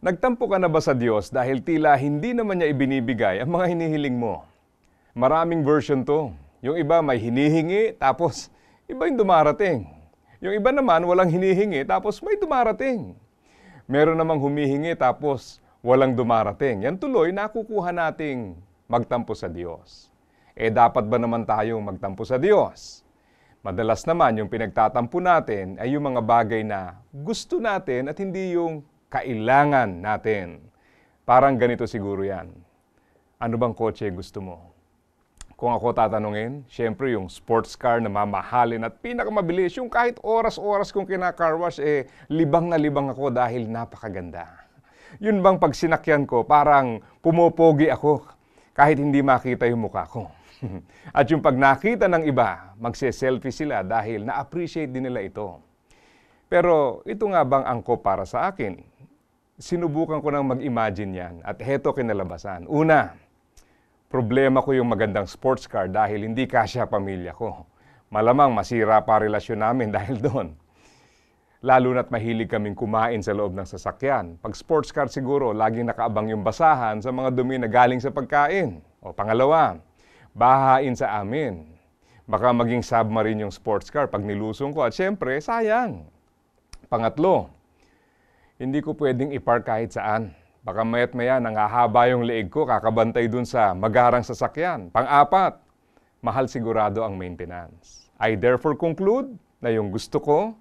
Nagtampo ka na ba sa Diyos dahil tila hindi naman niya ibinibigay ang mga hinihiling mo? Maraming version to. Yung iba may hinihingi, tapos iba yung dumarating. Yung iba naman walang hinihingi, tapos may dumarating. Meron namang humihingi, tapos walang dumarating. Yan tuloy, nakukuha nating magtampo sa Diyos. Eh dapat ba naman tayong magtampo sa Diyos? Madalas naman yung pinagtatampo natin ay yung mga bagay na gusto natin at hindi yung kailangan natin. Parang ganito siguro yan. Ano bang kotse gusto mo? Kung ako tatanungin, syempre yung sports car na mamahalin at pinakamabilis, yung kahit oras-oras kong kina-car wash, eh, libang na libang ako dahil napakaganda. Yun bang pag sinakyan ko, parang pumopogi ako kahit hindi makita yung mukha ko. at yung pag nakita ng iba, magse-selfie sila dahil na-appreciate din nila ito. Pero ito nga bang angko para sa akin? sinubukan ko nang mag-imagine yan at heto kinalabasan. Una, problema ko yung magandang sports car dahil hindi kasya pamilya ko. Malamang masira pa relasyon namin dahil doon. Lalo na't mahilig kaming kumain sa loob ng sasakyan. Pag sports car siguro, laging nakaabang yung basahan sa mga dumi na galing sa pagkain. O pangalawa, bahain sa amin. Baka maging submarine yung sports car pag nilusong ko at syempre, sayang. Pangatlo, hindi ko pwedeng ipark kahit saan. Baka mayat maya nangahaba yung leeg ko kakabantay dun sa magarang sasakyan. Pang-apat, mahal sigurado ang maintenance. I therefore conclude na yung gusto ko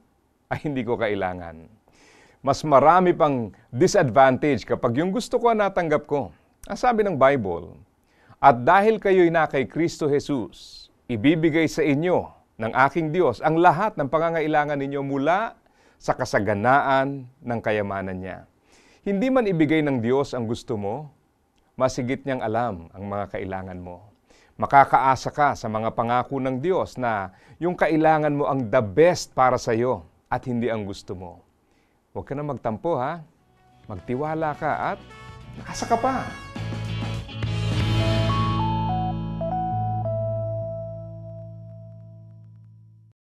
ay hindi ko kailangan. Mas marami pang disadvantage kapag yung gusto ko natanggap ko. Ang sabi ng Bible, At dahil kayo'y na kay Kristo Jesus, ibibigay sa inyo ng aking Diyos ang lahat ng pangangailangan ninyo mula sa kasaganaan ng kayamanan niya. Hindi man ibigay ng Diyos ang gusto mo, masigit niyang alam ang mga kailangan mo. Makakaasa ka sa mga pangako ng Diyos na yung kailangan mo ang the best para sa iyo at hindi ang gusto mo. Huwag ka na magtampo ha. Magtiwala ka at nakasa ka pa.